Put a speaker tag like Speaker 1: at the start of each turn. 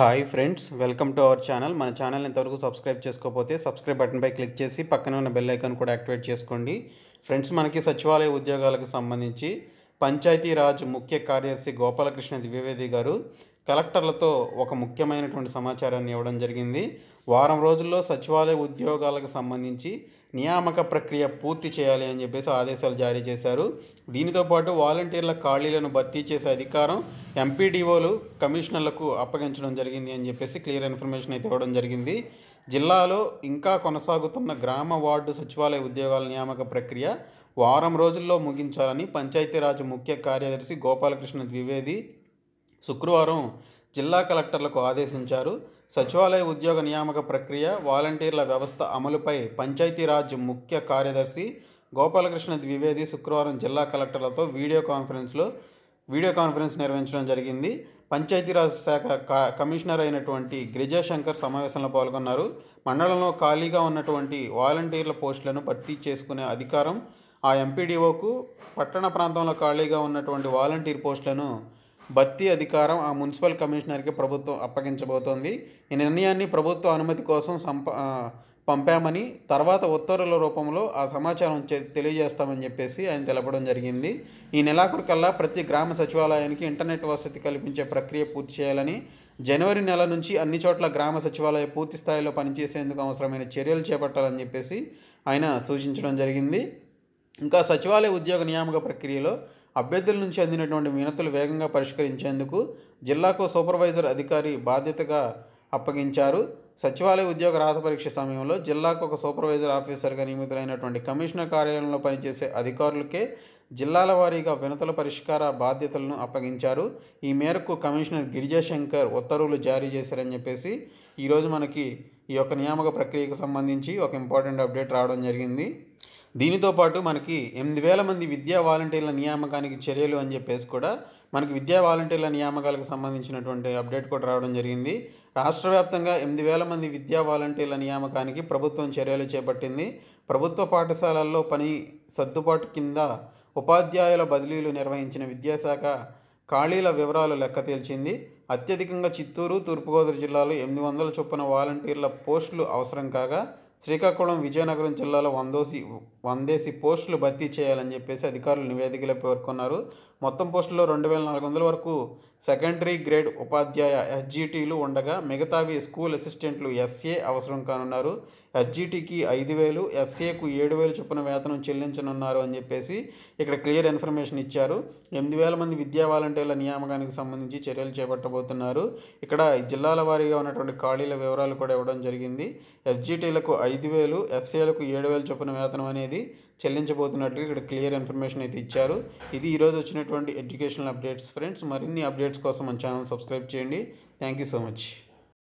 Speaker 1: hi friends welcome to our channel మన channel ఇంతవరకు subscribe చేసుకోకపోతే సబ్స్క్రైబ్ బటన్పై క్లిక్ చేసి పక్కన ఉన్న బెల్ ఐకాన్ కూడా యాక్టివేట్ చేసుకోండి ఫ్రెండ్స్ మనకి సచివాలయ ఉద్యోగాలకు సంబంధించి పంచాయతీరాజ్ ముఖ్య కార్యదర్శి గోపాలకృష్ణ ద్వివేది గారు కలెక్టర్లతో ఒక ముఖ్యమైనటువంటి సమాచారాన్ని ఇవ్వడం జరిగింది వారం రోజుల్లో సచివాలయ ఉద్యోగాలకు సంబంధించి నియామక ప్రక్రియ పూర్తి చేయాలి అని చెప్పేసి ఆదేశాలు జారీ చేశారు దీనితో పాటు వాలంటీర్ల ఖాళీలను భర్తీ చేసే అధికారం ఎంపీడీఓలు కమిషనర్లకు అప్పగించడం జరిగింది అని చెప్పేసి క్లియర్ ఇన్ఫర్మేషన్ అయితే ఇవ్వడం జరిగింది జిల్లాలో ఇంకా కొనసాగుతున్న గ్రామ వార్డు సచివాలయ ఉద్యోగాల నియామక ప్రక్రియ వారం రోజుల్లో ముగించాలని పంచాయతీరాజ్ ముఖ్య కార్యదర్శి గోపాలకృష్ణ ద్వివేది శుక్రవారం జిల్లా కలెక్టర్లకు ఆదేశించారు సచివాలయ ఉద్యోగ నియామక ప్రక్రియ వాలంటీర్ల వ్యవస్థ అమలుపై పంచాయతీరాజ్ ముఖ్య కార్యదర్శి గోపాలకృష్ణ ద్వివేది శుక్రవారం జిల్లా కలెక్టర్లతో వీడియో కాన్ఫరెన్స్లో వీడియో కాన్ఫరెన్స్ నిర్వహించడం జరిగింది పంచాయతీరాజ్ శాఖ కమిషనర్ అయినటువంటి గిరిజాశంకర్ సమావేశంలో పాల్గొన్నారు మండలంలో ఖాళీగా ఉన్నటువంటి వాలంటీర్ల పోస్టులను భర్తీ చేసుకునే అధికారం ఆ ఎంపీడీఓకు పట్టణ ప్రాంతంలో ఖాళీగా ఉన్నటువంటి వాలంటీర్ పోస్టులను భర్తీ అధికారం ఆ మున్సిపల్ కమిషనర్కి ప్రభుత్వం అప్పగించబోతోంది ఈ నిర్ణయాన్ని ప్రభుత్వ అనుమతి కోసం సంప పంపామని తర్వాత ఉత్తర్వుల రూపంలో ఆ సమాచారం తెలియజేస్తామని చెప్పేసి ఆయన తెలపడం జరిగింది ఈ కల్లా ప్రతి గ్రామ సచివాలయానికి ఇంటర్నెట్ వసతి కల్పించే ప్రక్రియ పూర్తి చేయాలని జనవరి నెల నుంచి అన్ని చోట్ల గ్రామ సచివాలయ పూర్తి స్థాయిలో పనిచేసేందుకు అవసరమైన చర్యలు చేపట్టాలని చెప్పేసి ఆయన సూచించడం జరిగింది ఇంకా సచివాలయ ఉద్యోగ నియామక ప్రక్రియలో అభ్యర్థుల నుంచి అందినటువంటి వినతులు వేగంగా పరిష్కరించేందుకు జిల్లాకు సూపర్వైజర్ అధికారి బాధ్యతగా అప్పగించారు సచివాలయ ఉద్యోగ రాత పరీక్ష సమయంలో జిల్లాకు ఒక సూపర్వైజర్ ఆఫీసర్గా నియమితులైనటువంటి కమిషనర్ కార్యాలయంలో పనిచేసే అధికారులకే జిల్లాల వారీగా వినతుల పరిష్కార బాధ్యతలను అప్పగించారు ఈ మేరకు కమిషనర్ గిరిజాశంకర్ ఉత్తర్వులు జారీ చేశారని చెప్పేసి ఈరోజు మనకి ఈ యొక్క నియామక ప్రక్రియకు సంబంధించి ఒక ఇంపార్టెంట్ అప్డేట్ రావడం జరిగింది దీనితో పాటు మనకి ఎనిమిది వేల మంది విద్యా వాలంటీర్ల నియామకానికి చర్యలు అని చెప్పేసి కూడా మనకి విద్యా వాలంటీర్ల నియామకాలకు సంబంధించినటువంటి అప్డేట్ కూడా రావడం జరిగింది రాష్ట్ర వ్యాప్తంగా ఎనిమిది వేల మంది విద్యా వాలంటీర్ల నియామకానికి ప్రభుత్వం చర్యలు చేపట్టింది ప్రభుత్వ పాఠశాలల్లో పని సర్దుబాటు కింద ఉపాధ్యాయుల బదిలీలు నిర్వహించిన విద్యాశాఖ ఖాళీల వివరాలు లెక్క తేల్చింది అత్యధికంగా చిత్తూరు తూర్పుగోదావరి జిల్లాలో ఎనిమిది వందల చొప్పున వాలంటీర్ల పోస్టులు అవసరం కాగా శ్రీకాకుళం విజయనగరం జిల్లాలో వందోసి వందేసి పోస్టులు భర్తీ చేయాలని చెప్పేసి అధికారులు నివేదికలో పేర్కొన్నారు మొత్తం పోస్టుల్లో రెండు వేల నాలుగు వందల వరకు సెకండరీ గ్రేడ్ ఉపాధ్యాయ ఎస్జీటీలు ఉండగా మిగతావి స్కూల్ అసిస్టెంట్లు ఎస్ఏ అవసరం కానున్నారు ఎస్జీటీకి ఐదు వేలు ఎస్ఏకు ఏడు వేలు చొప్పున వేతనం చెల్లించనున్నారు అని చెప్పేసి ఇక్కడ క్లియర్ ఇన్ఫర్మేషన్ ఇచ్చారు ఎనిమిది వేల మంది విద్యా వాలంటీర్ల నియామకానికి సంబంధించి చర్యలు చేపట్టబోతున్నారు ఇక్కడ జిల్లాల వారీగా ఉన్నటువంటి ఖాళీల వివరాలు కూడా ఇవ్వడం జరిగింది ఎస్జీటీలకు ఐదు వేలు ఎస్ఏలకు ఏడు వేలు చొప్పున వేతనం అనేది చెల్లించబోతున్నట్లు ఇక్కడ క్లియర్ ఇన్ఫర్మేషన్ అయితే ఇచ్చారు ఇది ఈరోజు వచ్చినటువంటి ఎడ్యుకేషనల్ అప్డేట్స్ ఫ్రెండ్స్ మరిన్ని అప్డేట్స్ కోసం మన ఛానల్ సబ్స్క్రైబ్ చేయండి థ్యాంక్ యూ సో మచ్